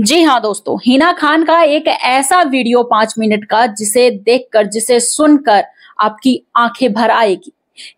जी हाँ दोस्तों हिना खान का एक ऐसा वीडियो पांच मिनट का जिसे देखकर जिसे सुनकर आपकी आंखें भर आएगी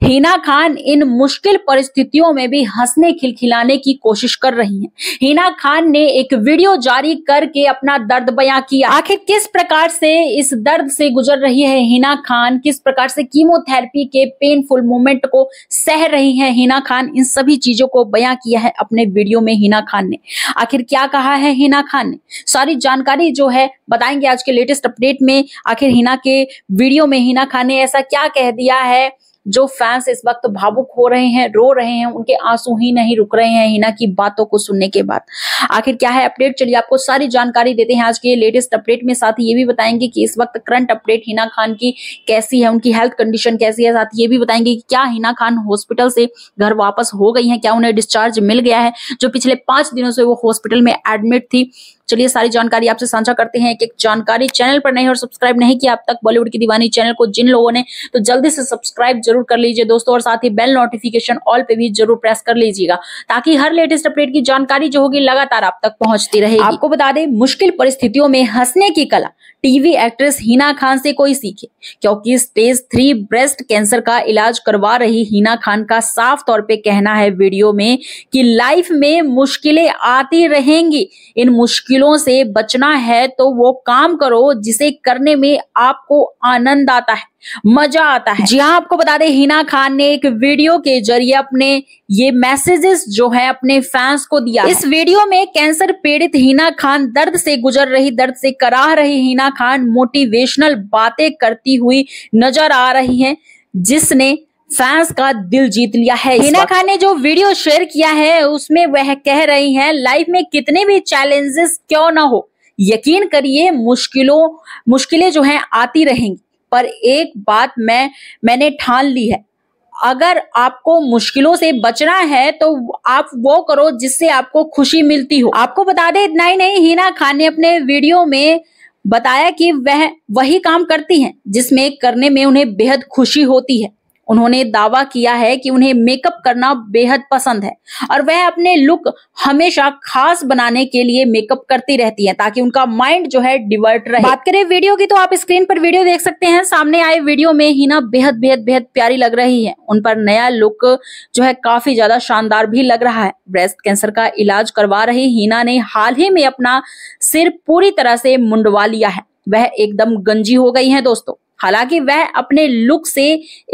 हीना खान इन मुश्किल परिस्थितियों में भी हंसने खिलखिलाने की कोशिश कर रही हैं। हिना खान ने एक वीडियो जारी करके अपना दर्द बयां किया आखिर किस प्रकार से इस दर्द से गुजर रही है हिना खान किस प्रकार से कीमोथेरेपी के पेनफुल मोमेंट को सह रही है हिना खान इन सभी चीजों को बयां किया है अपने वीडियो में हिना खान ने आखिर क्या कहा है हिना खान ने सारी जानकारी जो है बताएंगे आज के लेटेस्ट अपडेट में आखिर हिना के वीडियो में हिना खान ने ऐसा क्या कह दिया है जो फैंस इस वक्त भावुक हो रहे हैं रो रहे हैं उनके आंसू ही नहीं रुक रहे हैं हिना की बातों को सुनने के बाद आखिर क्या है अपडेट चलिए आपको सारी जानकारी देते हैं आज के लेटेस्ट अपडेट में साथ ही ये भी बताएंगे कि इस वक्त करंट अपडेट हिना खान की कैसी है उनकी हेल्थ कंडीशन कैसी है साथ ये भी बताएंगे कि क्या हिना खान हॉस्पिटल से घर वापस हो गई है क्या उन्हें डिस्चार्ज मिल गया है जो पिछले पांच दिनों से वो हॉस्पिटल में एडमिट थी चलिए सारी जानकारी आपसे साझा करते हैं एक एक जानकारी चैनल पर नहीं और सब्सक्राइब नहीं किया अब तक बॉलीवुड की दीवानी चैनल को जिन लोगों ने तो जल्दी से सब्सक्राइब जरूर कर लीजिए दोस्तों और साथ ही बेल नोटिफिकेशन ऑल पे भी जरूर प्रेस कर लीजिएगा ताकि हर लेटेस्ट अपडेट की जानकारी जो होगी लगातार आप तक पहुंचती रहे आपको बता दें मुश्किल परिस्थितियों में हंसने की कला टीवी एक्ट्रेस हिना खान से कोई सीखे क्योंकि स्टेज थ्री ब्रेस्ट कैंसर का इलाज करवा रही हिना खान का साफ तौर पे कहना है वीडियो में कि लाइफ में मुश्किलें आती रहेंगी इन मुश्किल मुश्किलों से बचना है तो वो काम करो जिसे करने में आपको आनंद आता है मजा आता है जी हाँ आपको बता दें हिना खान ने एक वीडियो के जरिए अपने ये मैसेजेस जो है अपने फैंस को दिया इस वीडियो में कैंसर पीड़ित हिना खान दर्द से गुजर रही दर्द से कराह रही हिना खान मोटिवेशनल बातें करती हुई नजर आ रही हैं जिसने फैंस का दिल जीत लिया है हिना खान ने जो वीडियो शेयर किया है उसमें वह कह रही हैं लाइफ में कितने भी चैलेंजेस क्यों ना हो यकीन करिए मुश्किलों मुश्किलें जो हैं आती रहेंगी पर एक बात मैं मैंने ठान ली है अगर आपको मुश्किलों से बचना है तो आप वो करो जिससे आपको खुशी मिलती हो आपको बता दे इतना ही नहीं हिना खान ने अपने वीडियो में बताया कि वह वही काम करती हैं जिसमें करने में उन्हें बेहद खुशी होती है उन्होंने दावा किया है कि उन्हें मेकअप करना बेहद पसंद है और वह अपने लुक हमेशा खास बनाने के लिए मेकअप करती रहती है ताकि उनका माइंड जो है डिवर्ट रहे बात करें वीडियो की तो आप स्क्रीन पर वीडियो देख सकते हैं सामने आए वीडियो में हिना बेहद बेहद बेहद प्यारी लग रही है उन पर नया लुक जो है काफी ज्यादा शानदार भी लग रहा है ब्रेस्ट कैंसर का इलाज करवा रही हीना ने हाल ही में अपना सिर पूरी तरह से मुंडवा लिया है वह एकदम गंजी हो गई है दोस्तों हालांकि वह अपने लुक से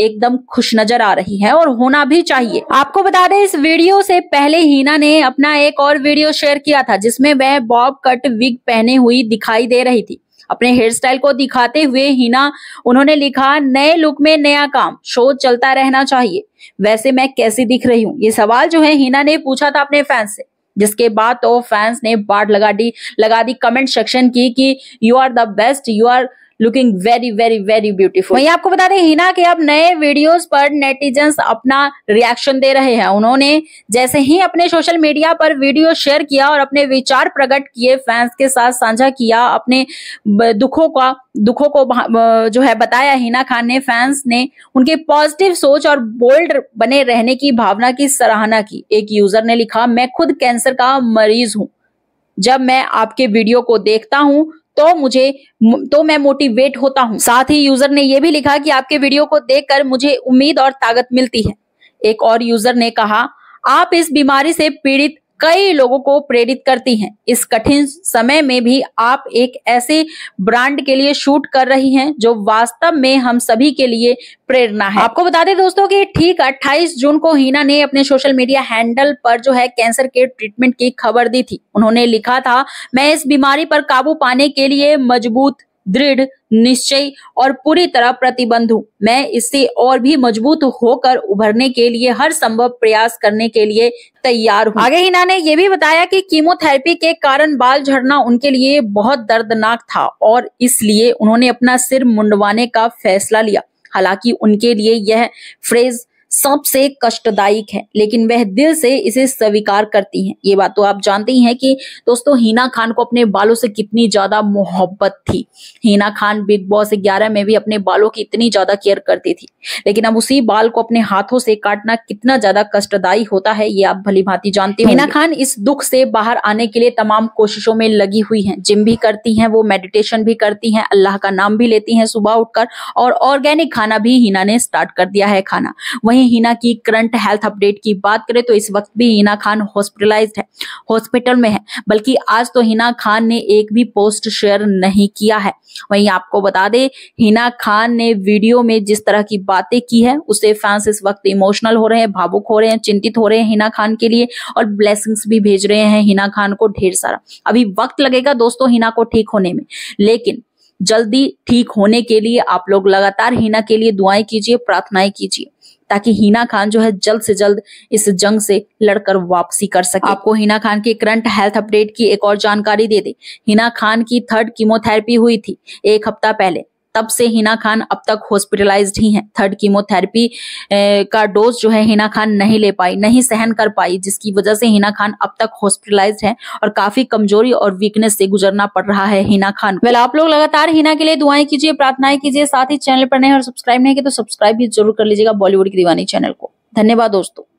एकदम खुश नजर आ रही है और होना भी चाहिए आपको बता दें इस वीडियो से पहले हीना ने अपना एक और वीडियो शेयर किया था जिसमें वह बॉब कट विग पहने हुई दिखाई दे रही थी अपने हेयर स्टाइल को दिखाते हुए हीना उन्होंने लिखा नए लुक में नया काम शो चलता रहना चाहिए वैसे मैं कैसी दिख रही हूँ ये सवाल जो है हीना ने पूछा था अपने फैंस से जिसके बाद तो फैंस ने बाट लगा दी लगा दी कमेंट सेक्शन की कि you are the best you are looking very very very beautiful वही आपको बता दें हिना के अब नए वीडियोस पर नेटिजन्स अपना रिएक्शन दे रहे हैं उन्होंने जैसे ही अपने सोशल मीडिया पर वीडियो शेयर किया और अपने विचार प्रकट किए फैंस के साथ साझा किया अपने दुखों का दुखों को जो है बताया हिना खान ने फैंस ने उनके पॉजिटिव सोच और बोल्ड बने रहने की भावना की सराहना की एक यूजर ने लिखा मैं खुद कैंसर का मरीज हूं जब मैं आपके वीडियो को देखता हूं तो मुझे तो मैं मोटिवेट होता हूँ साथ ही यूजर ने यह भी लिखा कि आपके वीडियो को देखकर मुझे उम्मीद और ताकत मिलती है एक और यूजर ने कहा आप इस बीमारी से पीड़ित कई लोगों को प्रेरित करती हैं इस कठिन समय में भी आप एक ऐसे ब्रांड के लिए शूट कर रही हैं जो वास्तव में हम सभी के लिए प्रेरणा है आपको बता दें दोस्तों कि ठीक 28 जून को हीना ने अपने सोशल मीडिया हैंडल पर जो है कैंसर के ट्रीटमेंट की खबर दी थी उन्होंने लिखा था मैं इस बीमारी पर काबू पाने के लिए मजबूत दृढ़ निश्चय और पूरी तरह प्रतिबंध हूँ मैं इससे और भी मजबूत होकर उभरने के लिए हर संभव प्रयास करने के लिए तैयार हूँ आगे हिना ने यह भी बताया कि कीमोथेरेपी के कारण बाल झड़ना उनके लिए बहुत दर्दनाक था और इसलिए उन्होंने अपना सिर मुंडवाने का फैसला लिया हालांकि उनके लिए यह फ्रेज सबसे कष्टदायक है लेकिन वह दिल से इसे स्वीकार करती हैं ये बात तो आप जानते ही हैं कि दोस्तों हीना खान को अपने बालों से कितनी ज्यादा मोहब्बत थी हीना खान बिग बॉस ग्यारह में भी अपने बालों की इतनी ज्यादा केयर करती थी लेकिन अब उसी बाल को अपने हाथों से काटना कितना ज्यादा कष्टदायी होता है ये आप भली भांति जानते हैं हिना खान इस दुख से बाहर आने के लिए तमाम कोशिशों में लगी हुई है जिम भी करती है वो मेडिटेशन भी करती है अल्लाह का नाम भी लेती है सुबह उठकर और ऑर्गेनिक खाना भी हिना ने स्टार्ट कर दिया है खाना वही हिना की करंट हेल्थ अपडेट की बात करें तो इस वक्त भी हिना खान हॉस्पिटलाइज है हॉस्पिटल में है बल्कि आज तो हिना खान ने एक भी पोस्ट शेयर नहीं किया है वहीं आपको बता दे हिना खान ने वीडियो में जिस तरह की बातें की है उससे फैंस इस वक्त इमोशनल हो रहे हैं भावुक हो रहे हैं चिंतित हो रहे हैं हिना खान के लिए और ब्लेसिंग्स भी भेज रहे हैं हिना खान को ढेर सारा अभी वक्त लगेगा दोस्तों हिना को ठीक होने में लेकिन जल्दी ठीक होने के लिए आप लोग लगातार हिना के लिए दुआएं कीजिए प्रार्थनाएं कीजिए ताकि हिना खान जो है जल्द से जल्द इस जंग से लड़कर वापसी कर सके आपको हिना खान की करंट हेल्थ अपडेट की एक और जानकारी दे दे हिना खान की थर्ड कीमोथेरेपी हुई थी एक हफ्ता पहले तब से हिना खान अब तक हॉस्पिटलाइज ही हैं थर्ड कीमोथेरेपी का डोज जो है हिना खान नहीं ले पाई नहीं सहन कर पाई जिसकी वजह से हिना खान अब तक हॉस्पिटलाइज है और काफी कमजोरी और वीकनेस से गुजरना पड़ रहा है हिना खान वेल आप लोग लगातार हिना के लिए दुआएं कीजिए प्रार्थनाएं कीजिए साथ ही चैनल पर नहीं और सब्सक्राइब नहीं किया तो सब्सक्राइब भी जरूर कर लीजिएगा बॉलीवुड की दीवानी चैनल को धन्यवाद दोस्तों